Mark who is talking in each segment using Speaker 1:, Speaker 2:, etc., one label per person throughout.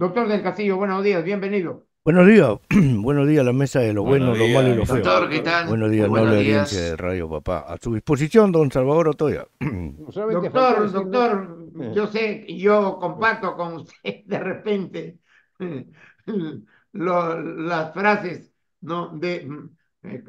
Speaker 1: Doctor del Castillo, buenos días, bienvenido.
Speaker 2: Buenos días, buenos días a la mesa de lo buenos bueno, lo malo y lo feo. Doctor, ¿qué tal? Buenos días, no la audiencia de Radio Papá. A su disposición, don Salvador Otoya.
Speaker 1: Doctor, doctor, eh. yo sé, yo comparto con usted de repente las frases ¿no? de, eh,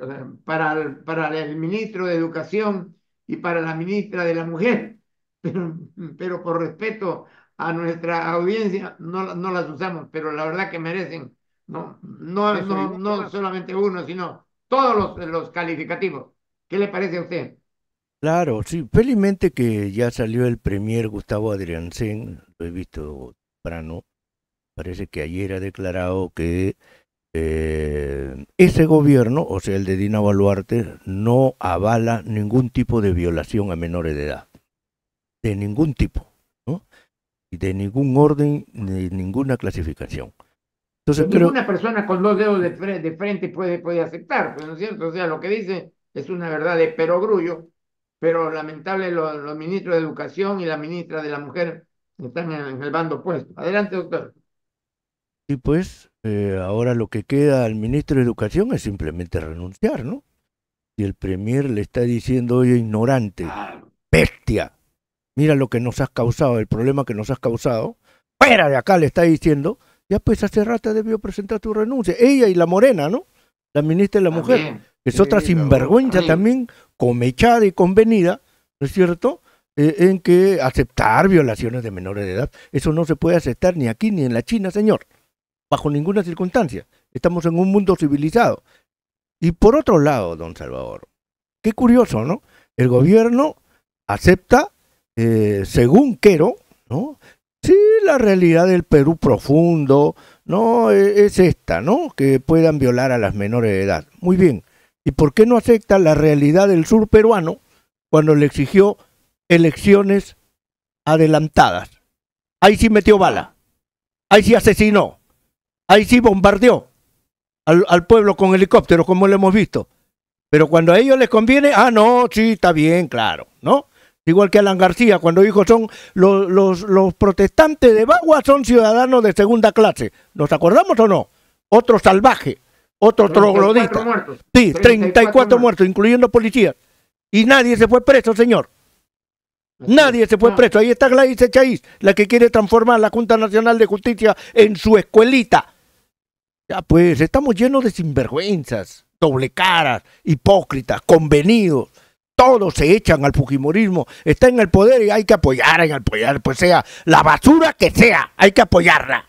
Speaker 1: para, el, para el ministro de Educación y para la ministra de la Mujer, pero, pero por respeto a nuestra audiencia no, las usamos, pero la verdad que merecen, no, no, solamente uno, sino todos los, los calificativos. ¿Qué le parece a usted?
Speaker 2: Claro, sí, felizmente que ya salió el premier Gustavo Adriansen, lo he visto temprano, parece que ayer ha declarado que eh, ese gobierno, o sea, el de Dina Baluarte, no avala ningún tipo de violación a menores de edad, de ningún tipo. ¿no? de ningún orden ni ninguna clasificación. Entonces, pero
Speaker 1: Ninguna persona con dos dedos de, de frente puede, puede aceptar, pues, ¿no es cierto? O sea, lo que dice es una verdad de perogrullo, pero lamentable los, ministros de Educación y la ministra de la Mujer están en, el bando opuesto. Adelante, doctor.
Speaker 2: Y pues, eh, ahora lo que queda al ministro de Educación es simplemente renunciar, ¿no? Y el premier le está diciendo, oye, ignorante, ah. bestia, mira lo que nos has causado, el problema que nos has causado, fuera de acá le está diciendo, ya pues hace rato debió presentar tu renuncia. Ella y la morena, ¿no? La ministra y la mujer, es otra sinvergüenza también. comechada y convenida, ¿no es cierto? Eh, en que aceptar violaciones de menores de edad, eso no se puede aceptar ni aquí ni en la China, señor, bajo ninguna circunstancia. Estamos en un mundo civilizado. Y por otro lado, don Salvador, qué curioso, ¿no? El gobierno acepta eh, según Quero, ¿no? Sí, la realidad del Perú profundo, ¿no? E, es esta, ¿no? Que puedan violar a las menores de edad. Muy bien. ¿Y por qué no acepta la realidad del sur peruano cuando le exigió elecciones adelantadas? Ahí sí metió bala. Ahí sí asesinó. Ahí sí bombardeó al, pueblo con helicópteros, como lo hemos visto. Pero cuando a ellos les conviene, ah, no, sí, está bien, claro, ¿no? Igual que Alan García, cuando dijo son los, los, protestantes de Bagua son ciudadanos de segunda clase. ¿Nos acordamos o no? Otro salvaje, otro 34 Muertos. Sí, 34, muertos, incluyendo policías. Y nadie se fue preso, señor. Nadie se fue preso. Ahí está Gladys Echaíz, la que quiere transformar la Junta Nacional de Justicia en su escuelita. Ya pues, estamos llenos de sinvergüenzas, doble caras, hipócritas, convenidos todos se echan al Fujimorismo, está en el poder y hay que apoyar, hay que apoyar, pues sea la basura que sea, hay que apoyarla.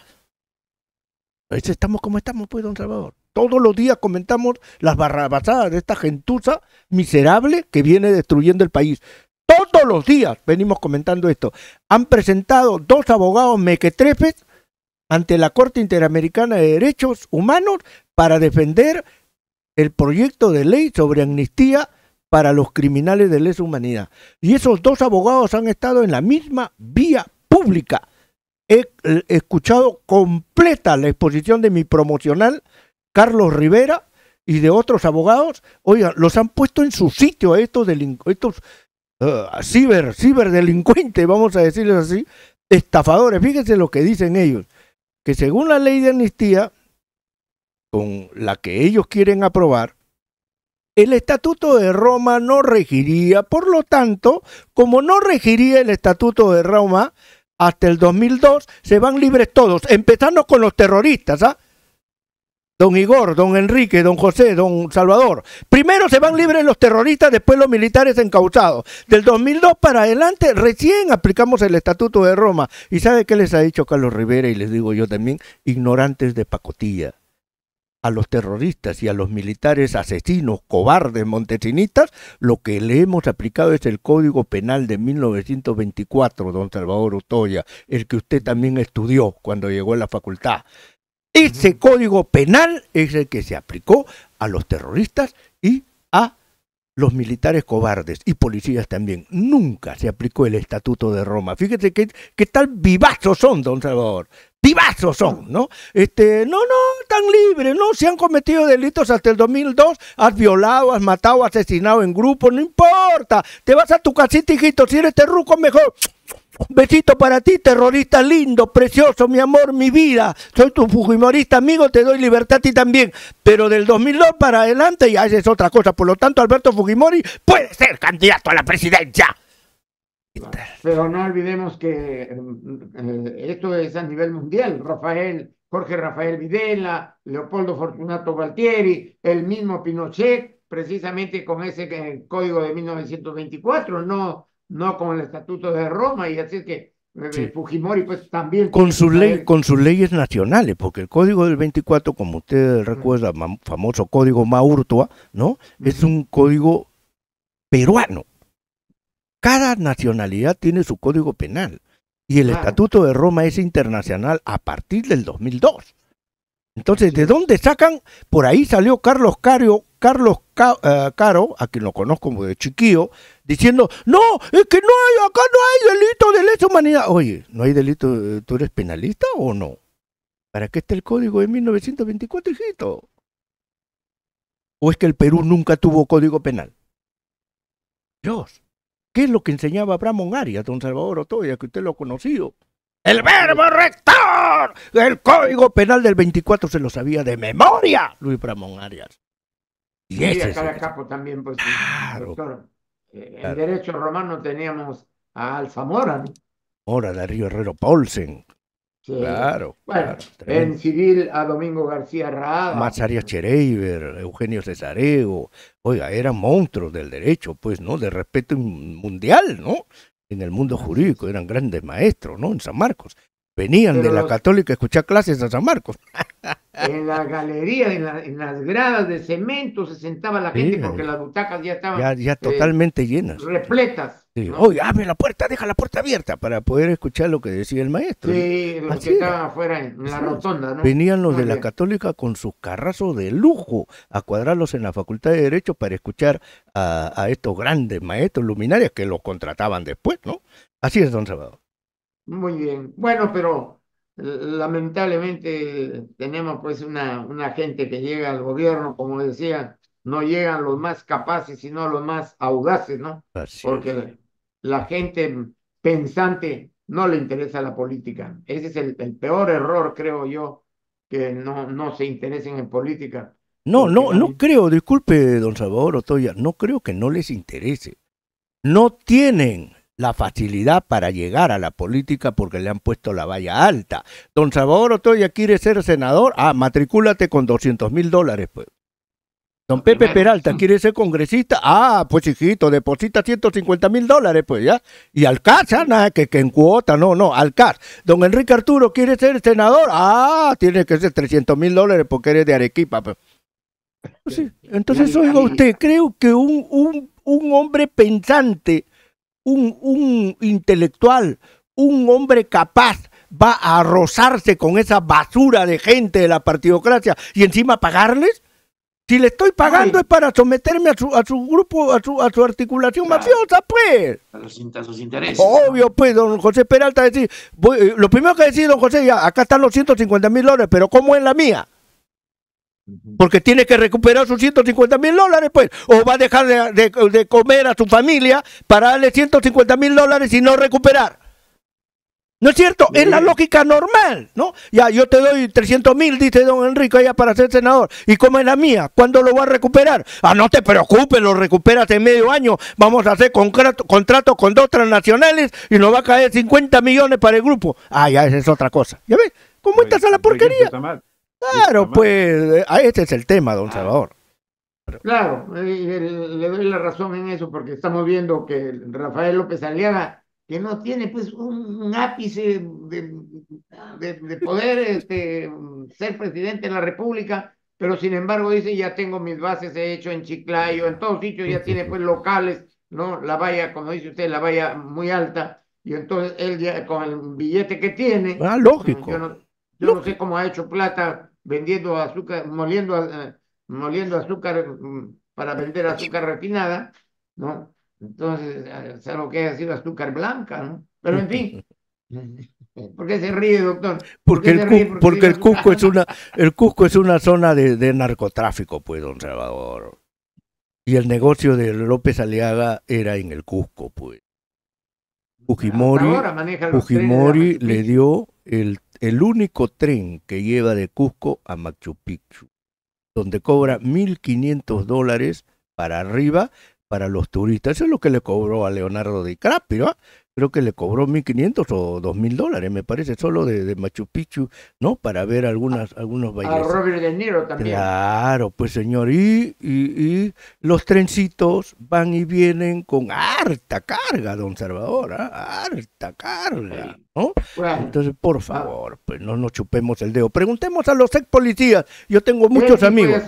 Speaker 2: estamos como estamos, pues, don Salvador. Todos los días comentamos las barrabasadas de esta gentuza miserable que viene destruyendo el país. Todos los días venimos comentando esto. Han presentado dos abogados mequetrefes ante la Corte Interamericana de Derechos Humanos para defender el proyecto de ley sobre amnistía para los criminales de lesa humanidad. Y esos dos abogados han estado en la misma vía pública. He eh, escuchado completa la exposición de mi promocional, Carlos Rivera, y de otros abogados. Oigan, los han puesto en su sitio a estos, estos uh, ciber, ciberdelincuentes, vamos a decirles así, estafadores. Fíjense lo que dicen ellos, que según la ley de amnistía, con la que ellos quieren aprobar, el Estatuto de Roma no regiría, por lo tanto, como no regiría el Estatuto de Roma hasta el 2002, se van libres todos, empezando con los terroristas, ¿ah? Don Igor, don Enrique, don José, don Salvador. Primero se van libres los terroristas, después los militares encausados. Del 2002 para adelante recién aplicamos el Estatuto de Roma. ¿Y sabe qué les ha dicho Carlos Rivera y les digo yo también? Ignorantes de pacotilla a los terroristas y a los militares asesinos, cobardes, montesinistas, lo que le hemos aplicado es el Código Penal de 1924, don Salvador Utoya, el que usted también estudió cuando llegó a la facultad. Ese Código Penal es el que se aplicó a los terroristas y los militares cobardes y policías también. Nunca se aplicó el Estatuto de Roma. Fíjate qué, qué tal vivazos son, don Salvador. Vivazos son, ¿no? Este, no, no, tan libres, ¿no? Si han cometido delitos hasta el 2002, has violado, has matado, asesinado en grupo, no importa. Te vas a tu casita, hijito, si eres terruco, mejor un besito para ti, terrorista lindo, precioso, mi amor, mi vida. Soy tu Fujimorista amigo, te doy libertad a ti también. Pero del 2002 para adelante
Speaker 1: ya es otra cosa. Por lo tanto, Alberto Fujimori puede ser candidato a la presidencia. Pero no olvidemos que eh, esto es a nivel mundial. Rafael, Jorge Rafael Videla, Leopoldo Fortunato Valtieri, el mismo Pinochet, precisamente con ese eh, código de 1924, no no con el Estatuto de Roma, y así que eh, Fujimori pues también... Con, sus ley,
Speaker 2: con sus leyes nacionales, porque el Código del 24, como usted recuerda, famoso Código Maurtua, ¿no? Es un código peruano. Cada nacionalidad tiene su código penal. Y el Estatuto de Roma es internacional a partir del 2002. Entonces, ¿de dónde sacan? Por ahí salió Carlos Cario Carlos eh, Caro, a quien lo conozco como de chiquillo, diciendo, no, es que no hay, acá no hay delito de lesa humanidad. Oye, ¿no hay delito? Eh, ¿Tú eres penalista o no? ¿Para qué está el código de 1924, hijito? ¿O es que el Perú nunca tuvo código penal? Dios, ¿qué es lo que enseñaba Bramón Arias, don Salvador Otoya, que usted lo ha conocido? ¡El verbo rector! El código penal del 24 se lo sabía de memoria, Luis Bramón Arias.
Speaker 1: Y, a también, pues, claro, eh, En derecho romano teníamos a Alzamora,
Speaker 2: ¿no? de Río Herrero Paulsen.
Speaker 1: Claro. Bueno, en civil a Domingo García Raada, Mazaria
Speaker 2: Chereiber, Eugenio Cesarego. Oiga, eran monstruos del derecho, pues, ¿no? De respeto mundial, ¿no? En el mundo jurídico, eran grandes maestros, ¿no? En San Marcos. Venían de la Católica a escuchar clases a San Marcos.
Speaker 1: En la galería, en, las gradas de cemento se sentaba la gente porque las butacas ya estaban. Ya, eh, totalmente
Speaker 2: llenas. Repletas. Sí. Oye, abre la puerta, deja la puerta abierta para poder escuchar lo que decía el maestro. Sí, los que estaban
Speaker 1: afuera en la rotonda, ¿no? Venían
Speaker 2: los de la Católica con sus carrazos de lujo a cuadrarlos en la Facultad de Derecho para escuchar a, estos grandes maestros luminarias que los contrataban después, ¿no? Así es, don Salvador.
Speaker 1: Muy bien. Bueno, pero eh, lamentablemente tenemos pues una, una gente que llega al gobierno, como decía, no llegan los más capaces, sino los más audaces, ¿no? Porque la gente pensante no le interesa la política. Ese es el, peor error, creo yo, que no, no se interesen en política. No, no, no creo,
Speaker 2: disculpe, don Salvador Otoya, no creo que no les interese. No tienen la facilidad para llegar a la política porque le han puesto la valla alta. Don Salvador Otoya quiere ser senador. Ah, matricúlate con 200 mil dólares, pues. Don Pepe Peralta mm. quiere ser congresista. Ah, pues hijito, deposita 150 mil dólares, pues ya. Y alcanza, ah, nada, que, que en cuota, no, no, alcanza. Don Enrique Arturo quiere ser senador. Ah, tiene que ser 300 mil dólares porque eres de Arequipa. Pues. Entonces, entonces oiga usted, creo que un, un, un hombre pensante un, intelectual, un hombre capaz va a rozarse con esa basura de gente de la partidocracia y encima pagarles? Si le estoy pagando es para someterme a su, a su grupo, a su, a su articulación mafiosa, pues.
Speaker 1: A, sus intereses.
Speaker 2: Obvio, pues, don José Peralta decir, eh, lo primero que decir, don José, ya, acá están los 150 mil dólares, pero ¿cómo es la mía? Porque tiene que recuperar sus 150 mil dólares, pues. O va a dejar de, comer a su familia para darle 150 mil dólares y no recuperar. ¿No es cierto? Es la lógica normal, ¿no? Ya, yo te doy 300 mil, dice don Enrique, allá para ser senador. ¿Y cómo es la mía? ¿Cuándo lo va a recuperar? Ah, no te preocupes, lo recuperas en medio año. Vamos a hacer contrato, con dos transnacionales y nos va a caer 50 millones para el grupo. Ah, ya, esa es otra cosa. ¿Ya ves? ¿Cómo estás
Speaker 1: a la porquería?
Speaker 2: Claro, pues eh, este es el tema, don ah. Salvador.
Speaker 1: Claro, eh, eh, le doy la razón en eso, porque estamos viendo que Rafael López Aliaga, que no tiene pues un, ápice de, poder este, ser presidente de la República, pero sin embargo dice, ya tengo mis bases, he hecho en Chiclayo, en todos sitios, ya tiene pues locales, ¿no? La valla, como dice usted, la valla muy alta, y entonces él ya con el billete que tiene... Ah, lógico. yo no sé cómo ha hecho plata vendiendo azúcar, moliendo, eh, moliendo azúcar mm, para vender azúcar refinada, ¿no? Entonces, eh, salvo lo que ha sido azúcar blanca, ¿no? Pero en fin. ¿Por qué se ríe, doctor? porque, el, porque, el, Cusco es
Speaker 2: una, el Cusco es una zona de, narcotráfico, pues, don Salvador. Y el negocio de López Aliaga era en el Cusco, pues. Fujimori, Fujimori le dio el el único tren que lleva de Cusco a Machu Picchu, donde cobra 1.500 dólares para arriba para los turistas. Eso es lo que le cobró a Leonardo DiCaprio, ¿ah? creo que le cobró 1.500 o 2.000 dólares, me parece, solo de, de, Machu Picchu, ¿no? Para ver algunas, algunos bailes. A Robert
Speaker 1: De Niro también.
Speaker 2: Claro, pues señor. Y, y, los trencitos van y vienen con harta carga, don Salvador, ¿ah? harta carga, ¿no? Entonces, por ah. favor, pues no nos chupemos el dedo. Preguntemos a los ex policías, yo tengo muchos amigos.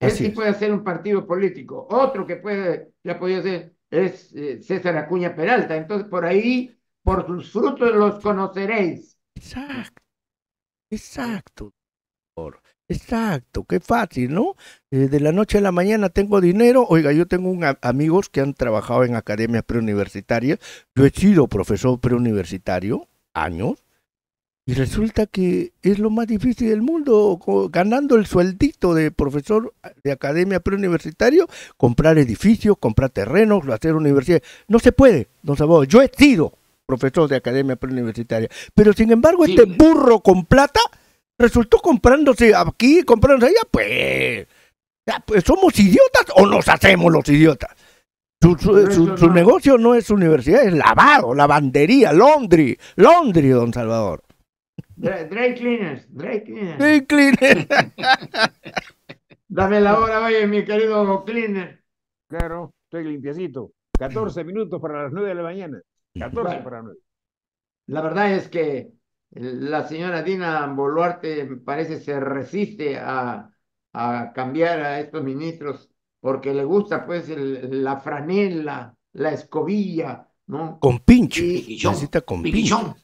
Speaker 1: Puede sí puede ser un partido político, otro que puede, ya podía hacer es eh, César Acuña Peralta. Entonces, por ahí, por sus frutos los conoceréis. Exacto,
Speaker 2: exacto. Exacto, qué fácil, ¿no? Eh, de la noche a la mañana tengo dinero. Oiga, yo tengo un, amigos que han trabajado en academias preuniversitarias. Yo he sido profesor preuniversitario años y resulta que es lo más difícil del mundo, ganando el sueldito de profesor ah, de academia preuniversitario, comprar edificios, comprar terrenos, hacer universidad No se puede, don Salvador. Yo he sido profesor de academia preuniversitaria, pero sin embargo este burro con plata resultó comprándose aquí, comprándose allá, pues, pues somos idiotas o nos hacemos los idiotas. Su, su, negocio no es universidad, es lavado, lavandería, Londres, Londres, don Salvador.
Speaker 1: Dry cleaners, dry cleaners. Dry cleaners. Dame la hora, oye, mi querido cleaner. Claro, estoy limpiecito. 14 minutos para las 9 de la mañana. 14 para 9. La verdad es que la señora Dina Boluarte parece se resiste a, a cambiar a estos ministros porque le gusta pues la franela, la escobilla, ¿no?
Speaker 2: Con pinche, necesita con pincho.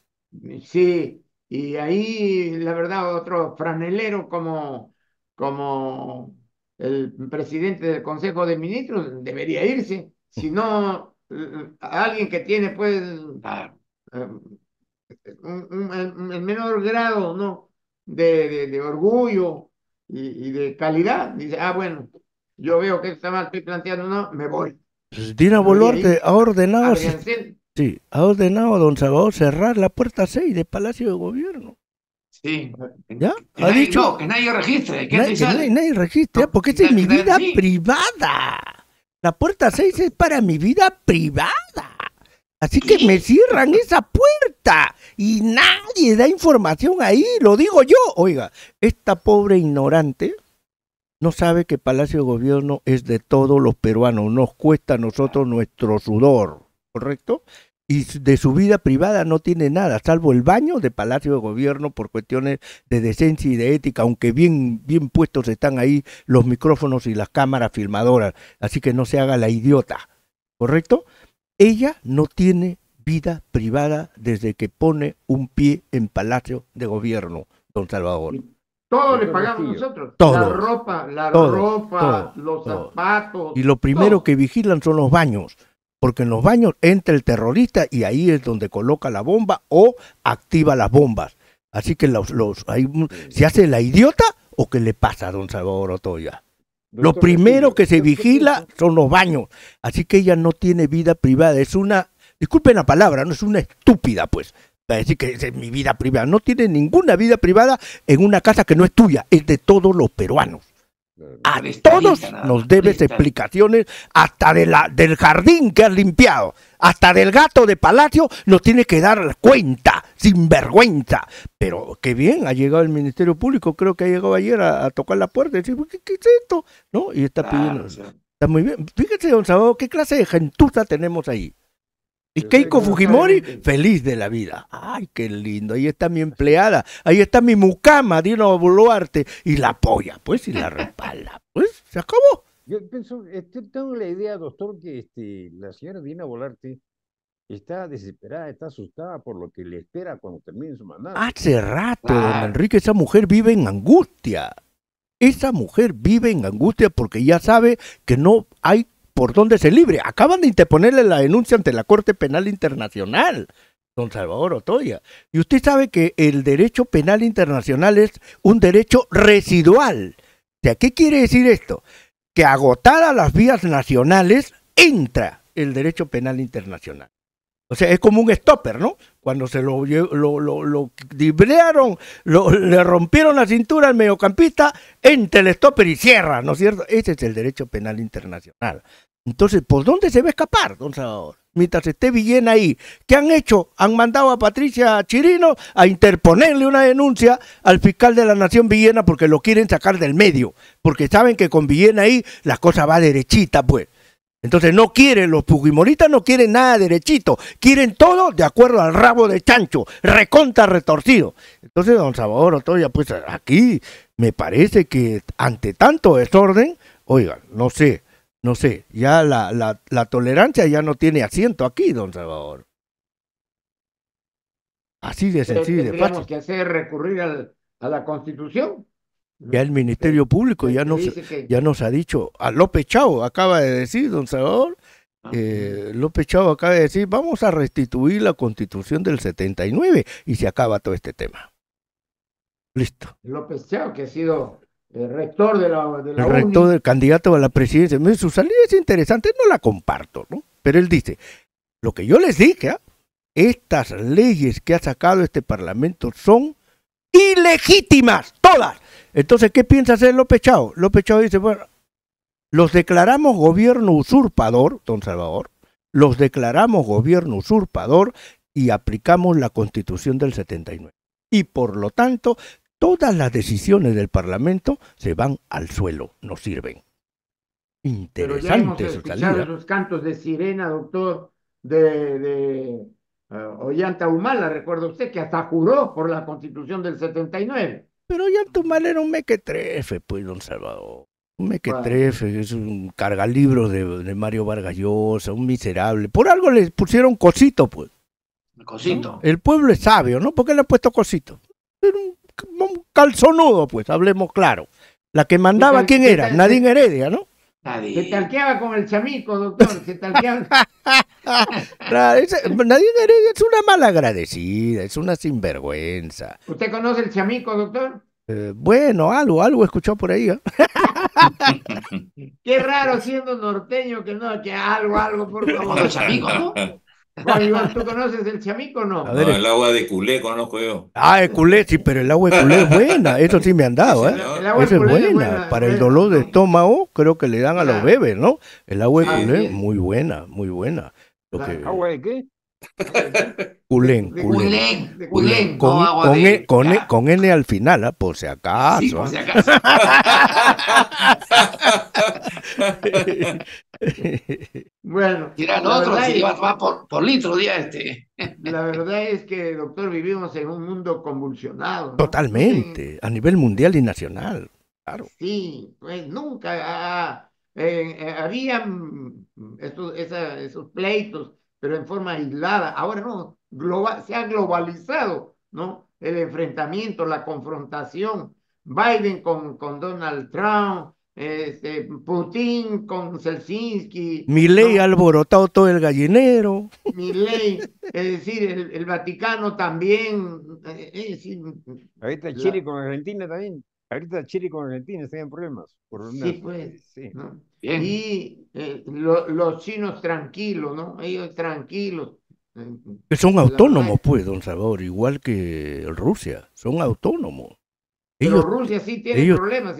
Speaker 1: Sí, y ahí, la verdad, otro franelero como, como el presidente del Consejo de Ministros debería irse. Si no, alguien que tiene, pues, ah, um, um, el menor grado, ¿no? De, de, orgullo y, de calidad, dice, ah, bueno, yo veo que está mal, estoy planteando, no, me voy. Pues
Speaker 2: Dina Bolorte, a ordenado. Sí, ha ordenado a don Salvador cerrar la puerta 6 de Palacio de Gobierno.
Speaker 1: Sí. ¿Ya? ¿Ha dicho? que nadie registre. Que, nadie,
Speaker 2: registre, porque esa es mi vida privada. La puerta 6 es para mi vida privada. Así que me cierran esa puerta y nadie da información ahí, lo digo yo. Oiga, esta pobre ignorante no sabe que Palacio de Gobierno es de todos los peruanos, nos cuesta a nosotros nuestro sudor. ¿correcto? Y de su vida privada no tiene nada, salvo el baño de Palacio de Gobierno por cuestiones de decencia y de ética, aunque bien, bien puestos están ahí los micrófonos y las cámaras filmadoras, así que no se haga la idiota, ¿correcto? Ella no tiene vida privada desde que pone un pie en Palacio de Gobierno, don Salvador.
Speaker 1: Todo le pagamos nosotros. la ropa, la ropa, los zapatos. Y
Speaker 2: lo primero que vigilan son los baños porque en los baños entra el terrorista y ahí es donde coloca la bomba o activa las bombas. Así que los, los se hace la idiota o qué le pasa a don Salvador Otoya. Lo primero que se vigila son los baños. Así que ella no tiene vida privada. Es una, disculpen la palabra, no es una estúpida, pues. Para decir que es mi vida privada. No tiene ninguna vida privada en una casa que no es tuya, es de todos los peruanos. Ah, a todos nos debes explicaciones, hasta de del jardín que has limpiado, hasta del gato de palacio nos tiene que dar cuenta, sin vergüenza. Pero qué bien, ha llegado el Ministerio Público, creo que ha llegado ayer a, tocar la puerta y decir, ¿qué, es esto? ¿No? Y está pidiendo...
Speaker 1: Está
Speaker 2: muy bien. Fíjate, don Salvador, qué clase de gentuza tenemos ahí. Y Keiko Fujimori, feliz de la vida. Ay, qué lindo. Ahí está mi empleada. Ahí está mi mucama, Dino Boluarte. Y la apoya, pues, y la respalda. Pues, se
Speaker 1: acabó. Yo pienso, este, tengo la idea, doctor, que este, la señora Dina volarte está
Speaker 2: desesperada, está asustada por lo que le espera cuando termine su mandato. Hace rato, don ah. Enrique, esa mujer vive en angustia. Esa mujer vive en angustia porque ya sabe que no hay por dónde se libre. Acaban de interponerle la denuncia ante la Corte Penal Internacional, don Salvador Otoya. Y usted sabe que el derecho penal internacional es un derecho residual. O sea, ¿qué quiere decir esto? Que agotada las vías nacionales entra el derecho penal internacional. O sea, es como un stopper, ¿no? Cuando se lo, lo, librearon, le rompieron la cintura al mediocampista, entra el stopper y cierra, ¿no es cierto? Ese es el derecho penal internacional. Entonces, ¿por dónde se va a escapar, don Salvador? Mientras esté Villena ahí. ¿Qué han hecho? Han mandado a Patricia Chirino a interponerle una denuncia al fiscal de la Nación Villena porque lo quieren sacar del medio. Porque saben que con Villena ahí la cosa va derechita, pues. Entonces no quieren, los Fujimoristas no quieren nada derechito, quieren todo de acuerdo al rabo de chancho, reconta retorcido. Entonces, don Salvador Otoya, pues aquí me parece que ante tanto desorden, oigan, no sé, no sé, ya la, tolerancia ya no tiene asiento aquí, don Salvador. Así de sencillo. Tendríamos de
Speaker 1: que hacer recurrir a la Constitución.
Speaker 2: Ya el Ministerio Público ya nos, ya nos ha dicho, a López Chao acaba de decir, don Salvador, ah, eh, López Chao acaba de decir, vamos a restituir la constitución del 79 y se acaba todo este tema. Listo.
Speaker 1: López Chao que ha sido el rector de la, El rector
Speaker 2: del candidato a la presidencia. Su salida es interesante, no la comparto, ¿no? Pero él dice, lo que yo les dije, ¿ah? estas leyes que ha sacado este Parlamento son ilegítimas, todas. Entonces, ¿qué piensa hacer López Chao? López Chao dice, bueno, los declaramos gobierno usurpador, don Salvador, los declaramos gobierno usurpador y aplicamos la constitución del 79. Y por lo tanto, todas las decisiones del Parlamento se van al suelo, no sirven.
Speaker 1: Interesante su salida. los cantos de sirena, doctor, de, eh, Ollanta Humala, recuerda usted, que hasta juró por la Constitución del 79. Pero Ollanta Humala era un mequetrefe,
Speaker 2: pues, don Salvador. Un mequetrefe, es un cargalibro de, de Mario Vargas Llosa, un miserable. Por algo le pusieron cosito, pues. Cosito. El pueblo es sabio, ¿no? ¿Por qué le han puesto cosito? calzonudo, pues, hablemos claro. La que mandaba, ¿quién era? nadie Nadine eh. Heredia, ¿no?
Speaker 1: Nadie. Se talqueaba con el chamico, doctor. Se talqueaba. Nadie Heredia
Speaker 2: es una mala agradecida, es una sinvergüenza.
Speaker 1: ¿Usted conoce el chamico, doctor?
Speaker 2: Eh, bueno, algo, algo escuchó por ahí. ¿eh?
Speaker 1: Qué raro siendo norteño que no, que algo, algo, por los ¿no? ¿tú conoces el chamico o no? el agua de culé conozco yo.
Speaker 2: Ah, el culé, sí, pero el agua de culé es buena. Eso sí me han dado, ¿eh? El agua de culé es, buena. Para el dolor de estómago, creo que le dan a los bebés, ¿no? El agua de culé, muy buena, muy buena. Lo ¿Agua
Speaker 1: de qué?
Speaker 2: Culén, culén. culen Con, con, e, e, con, N al final, ¿ah? por si acaso. por si acaso.
Speaker 1: bueno. Tiran otro, y van por, por litro día este. la verdad es que, doctor, vivimos en un mundo convulsionado.
Speaker 2: Totalmente, a nivel mundial y nacional,
Speaker 1: claro. Sí, pues nunca ah, ah eh, eh, había mm, mm, esa, esos pleitos pero en forma aislada. Ahora no, se ha globalizado, ¿no? El enfrentamiento, la confrontación. Biden con, con Donald Trump, este, Putin con Zelensky.
Speaker 2: Milei ha alborotado todo el gallinero.
Speaker 1: ley, es decir, el, Vaticano también. Eh, es decir, Ahorita Chile con Argentina también. Ahorita Chile con Argentina están en problemas. Por Sí, pues. Sí. Y eh, los chinos tranquilos, ¿no? Ellos tranquilos. son autónomos,
Speaker 2: pues, don Salvador, igual que Rusia, son autónomos. pero Rusia
Speaker 1: sí tiene problemas,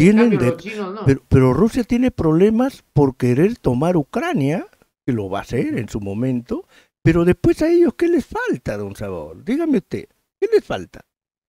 Speaker 1: Pero,
Speaker 2: pero, Rusia tiene problemas por querer tomar Ucrania, que lo va a hacer en su momento, pero después a ellos, ¿qué les falta, don Salvador? Dígame usted, ¿qué les falta?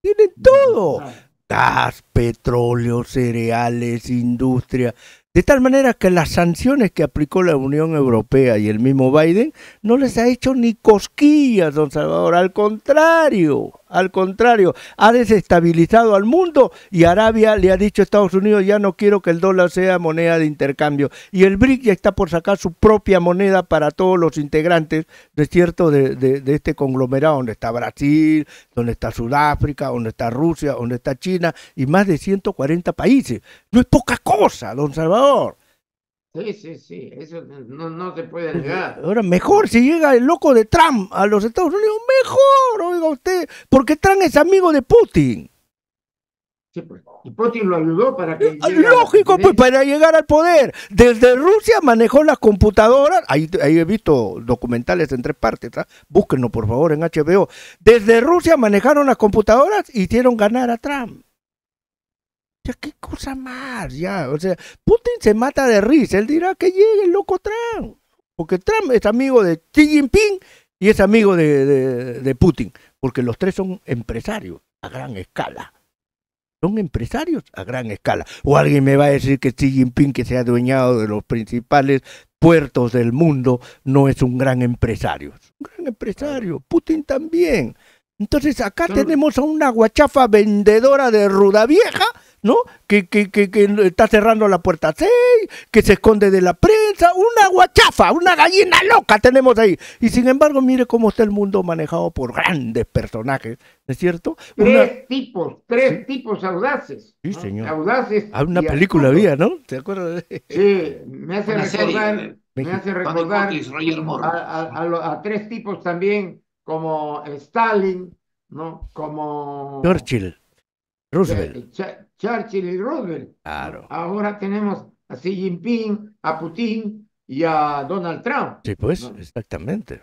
Speaker 2: Tienen todo. Gas, petróleo, cereales, industria. De tal manera que las sanciones que aplicó la Unión Europea y el mismo Biden no les ha hecho ni cosquillas, don Salvador, al contrario. Al contrario, ha desestabilizado al mundo y Arabia le ha dicho a Estados Unidos, ya no quiero que el dólar sea moneda de intercambio. Y el BRIC ya está por sacar su propia moneda para todos los integrantes, de cierto, de, este conglomerado, donde está Brasil, donde está Sudáfrica, donde está Rusia, donde está China y más de 140 países. No es poca cosa, don Salvador.
Speaker 1: Sí, sí, sí, eso no, se puede negar. Ahora, mejor
Speaker 2: si llega el loco de Trump a los Estados Unidos, mejor, oiga usted, porque Trump es amigo de Putin.
Speaker 1: Sí, pues. Y Putin lo ayudó para que. Eh,
Speaker 2: lógico, pues, para llegar al poder. Desde Rusia manejó las computadoras. Ahí, ahí he visto documentales en tres partes. ¿ah? Búsquenlo, por favor, en HBO. Desde Rusia manejaron las computadoras y hicieron ganar a Trump. Ya, qué cosa más, ya. O sea, Putin se mata de risa. Él dirá que llegue el loco Trump. Porque Trump es amigo de Xi Jinping y es amigo de, de, Putin. Porque los tres son empresarios a gran escala. Son empresarios a gran escala. O alguien me va a decir que Xi Jinping, que se ha adueñado de los principales puertos del mundo, no es un gran empresario. un gran empresario. Putin también. Entonces acá tenemos a una guachafa vendedora de ruda vieja ¿no? Que, está cerrando la puerta 6, que se esconde de la
Speaker 1: prensa, una guachafa, una gallina
Speaker 2: loca tenemos ahí. Y sin embargo, mire cómo está el mundo manejado por grandes personajes, ¿no es cierto? Tres
Speaker 1: tipos, tres tipos audaces.
Speaker 2: Sí, señor. Audaces. Hay ah, una película vía ¿no? ¿Te acuerdas? Sí, me hace recordar, me hace
Speaker 1: recordar a, tres tipos también como Stalin, ¿no? Como
Speaker 2: Churchill, Roosevelt,
Speaker 1: eh, Churchill y Roosevelt. Ahora tenemos a Xi Jinping, a Putin y a Donald Trump.
Speaker 2: Sí, pues, exactamente,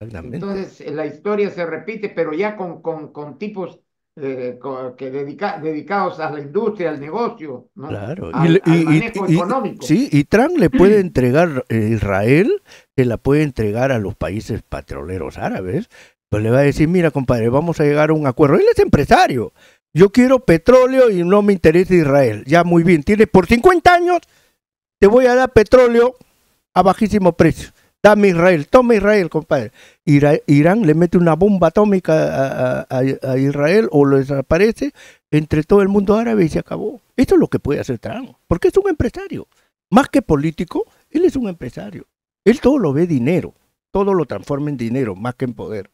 Speaker 2: Entonces,
Speaker 1: eh, la historia se repite, pero ya con, con, tipos eh, que dedica, dedicados a la industria, al negocio, ¿no? claro. y, económico.
Speaker 2: sí, y Trump le puede entregar, eh, Israel se la puede entregar a los países petroleros árabes, pues le va a decir, mira, compadre, vamos a llegar a un acuerdo. Él es empresario, yo quiero petróleo y no me interesa Israel. Ya muy bien, tienes por 50 años, te voy a dar petróleo a bajísimo precio. Dame Israel, toma Israel, compadre. Irán le mete una bomba atómica a, Israel o lo desaparece entre todo el mundo árabe y se acabó. Esto es lo que puede hacer Trump, porque es un empresario. Más que político, él es un empresario. Él todo lo ve dinero, todo lo transforma en dinero, más que en poder.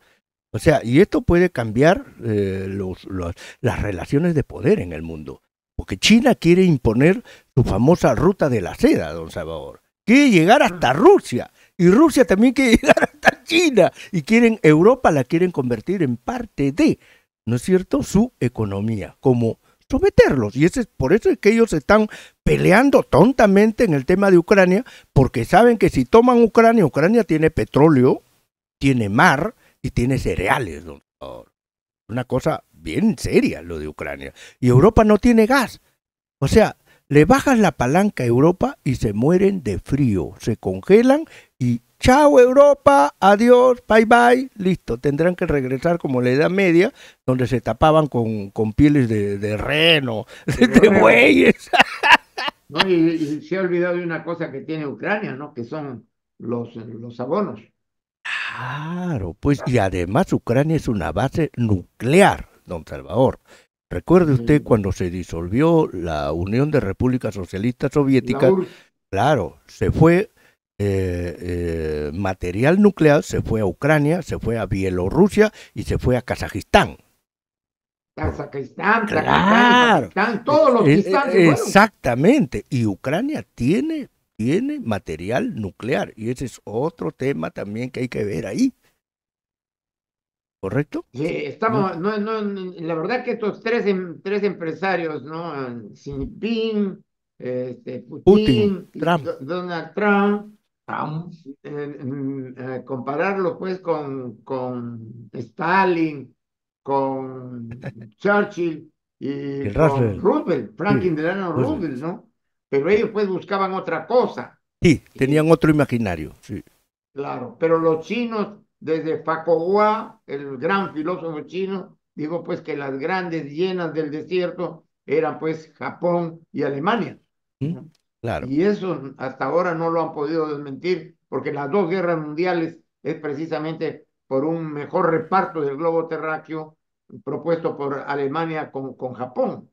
Speaker 2: O sea, y esto puede cambiar eh, las relaciones de poder en el mundo, porque China quiere imponer su famosa ruta de la seda, don Salvador. Quiere llegar hasta Rusia y Rusia también quiere llegar hasta China y quieren Europa la quieren convertir en parte de, ¿no es cierto?, su economía, como someterlos. Y ese, por eso es que ellos están peleando tontamente en el tema de Ucrania, porque saben que si toman Ucrania, Ucrania tiene petróleo, tiene mar, y tiene cereales, Una cosa bien seria lo de Ucrania. Y Europa no tiene gas. O sea, le bajas la palanca a Europa y se mueren de frío, se congelan y chao Europa, adiós, bye bye, listo. Tendrán que regresar como la Edad Media, donde se tapaban con, con pieles de, reno,
Speaker 1: de, bueyes. No, y, se ha olvidado de una cosa que tiene Ucrania, ¿no? Que son los, los abonos.
Speaker 2: Claro, pues y además Ucrania es una base nuclear, don Salvador. Recuerde usted cuando se disolvió la Unión de Repúblicas Socialistas Soviéticas, claro, se fue eh, eh, material nuclear, se fue a Ucrania, se fue a Bielorrusia y se fue a Kazajistán.
Speaker 1: Kazajistán, claro. Kazajistán, todos los eh, eh
Speaker 2: Exactamente, y Ucrania tiene tiene material nuclear. Y ese es otro tema también que hay que ver ahí. ¿Correcto? estamos,
Speaker 1: no, la verdad que estos tres, em, tres empresarios, ¿no? Xi este, Putin, Trump. Donald Trump, eh, compararlo pues con, con Stalin, con Churchill y con Franklin Delano Roosevelt, ¿no? Pero ellos pues buscaban otra cosa.
Speaker 2: Sí, tenían otro imaginario. Sí.
Speaker 1: Claro, pero los chinos, desde Facogua, el gran filósofo chino, dijo pues que las grandes llenas del desierto eran pues Japón y Alemania. Claro. Y eso hasta ahora no lo han podido desmentir, porque las dos guerras mundiales es precisamente por un mejor reparto del globo terráqueo propuesto por Alemania con, con Japón.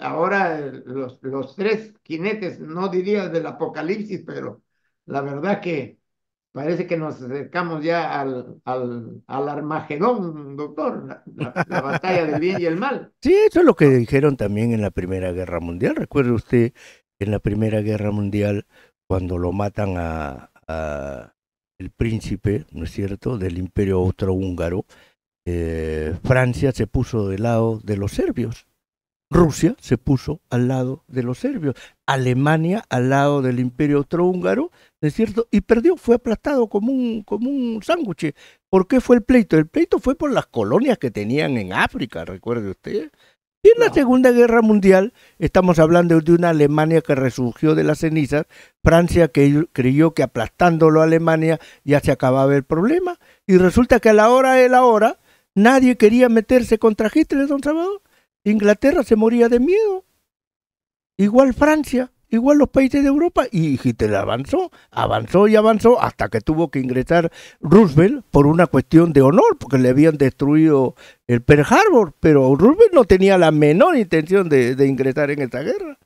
Speaker 1: Ahora eh, los, los tres jinetes, no diría del apocalipsis, pero la verdad que parece que nos acercamos ya al, al, al Armagedón, doctor, la, batalla del bien y el mal.
Speaker 2: Sí, eso es lo que dijeron también en la Primera Guerra Mundial. Recuerde usted, en la Primera Guerra Mundial, cuando lo matan a, a el príncipe, ¿no es cierto?, del imperio austrohúngaro, eh, Francia se puso del lado de los serbios. Rusia se puso al lado de los serbios, Alemania al lado del imperio austrohúngaro, ¿no es cierto? Y perdió, fue aplastado como un, como un sándwich. ¿Por qué fue el pleito? El pleito fue por las colonias que tenían en África, recuerde usted. Y en la Segunda Guerra Mundial estamos hablando de una Alemania que resurgió de las cenizas, Francia que creyó que aplastándolo a Alemania ya se acababa el problema, y resulta que a la hora de la hora nadie quería meterse contra Hitler, don Salvador. Inglaterra se moría de miedo. Igual Francia, igual los países de Europa. Y Hitler avanzó, avanzó y avanzó hasta que tuvo que ingresar Roosevelt por una cuestión de honor, porque le habían destruido el Pearl Harbor. Pero Roosevelt no tenía la menor intención de,
Speaker 1: ingresar en esta guerra.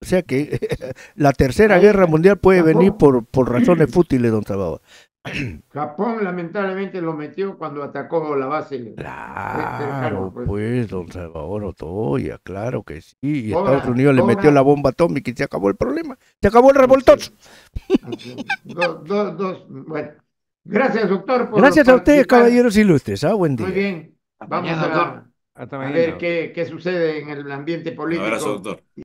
Speaker 1: O sea que
Speaker 2: la tercera guerra mundial puede venir por, por razones fútiles, don Salvador.
Speaker 1: Japón lamentablemente lo metió cuando atacó la base. Este
Speaker 2: claro, pues. pues. don Salvador Otoya, claro que sí. Y Estados Unidos le metió la bomba atómica y se acabó el problema. Se acabó el revoltoso.
Speaker 1: dos, dos, dos, bueno. Gracias, doctor. Gracias a ustedes, caballeros
Speaker 2: ilustres. Ah, buen día. Muy bien. Vamos a, ver a ver
Speaker 1: qué, sucede en el ambiente político. doctor.